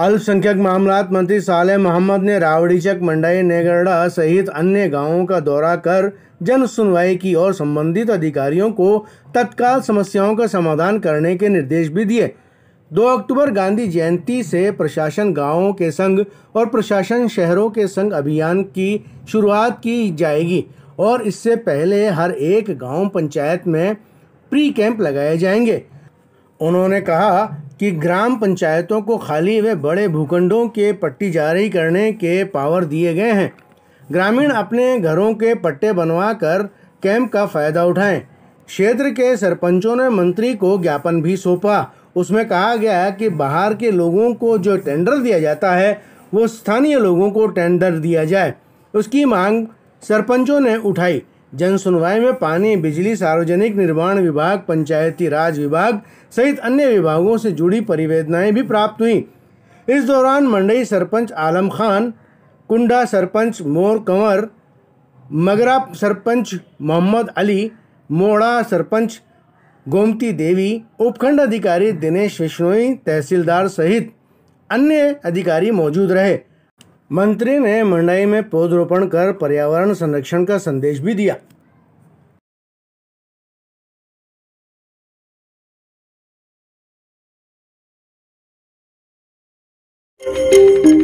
अल्पसंख्यक मामलात मंत्री साले मोहम्मद ने रावड़ीचक मंडाई नेगरडा सहित अन्य गांवों का दौरा कर जन सुनवाई की और संबंधित अधिकारियों को तत्काल समस्याओं का समाधान करने के निर्देश भी दिए 2 अक्टूबर गांधी जयंती से प्रशासन गांवों के संग और प्रशासन शहरों के संग अभियान की शुरुआत की जाएगी और इससे पहले हर एक गांव पंचायत में प्री कैंप लगाए जाएंगे उन्होंने कहा कि ग्राम पंचायतों को खाली व बड़े भूखंडों के पट्टी जारी करने के पावर दिए गए हैं ग्रामीण अपने घरों के पट्टे बनवा कर कैंप का फायदा उठाएं क्षेत्र के सरपंचों ने मंत्री को ज्ञापन भी सौंपा उसमें कहा गया कि बाहर के लोगों को जो टेंडर दिया जाता है वो स्थानीय लोगों को टेंडर दिया जाए उसकी मांग सरपंचों ने उठाई जन सुनवाई में पानी बिजली सार्वजनिक निर्माण विभाग पंचायती राज विभाग सहित अन्य विभागों से जुड़ी परिवेदनाएं भी प्राप्त हुई इस दौरान मंडई सरपंच आलम खान कुंडा सरपंच मोर कंवर मगरा सरपंच मोहम्मद अली मोड़ा सरपंच गोमती देवी उपखंड अधिकारी दिनेश विश्नोई तहसीलदार सहित अन्य अधिकारी मौजूद रहे मंत्री ने मंडई में पौधरोपण कर पर्यावरण संरक्षण का संदेश भी दिया thank you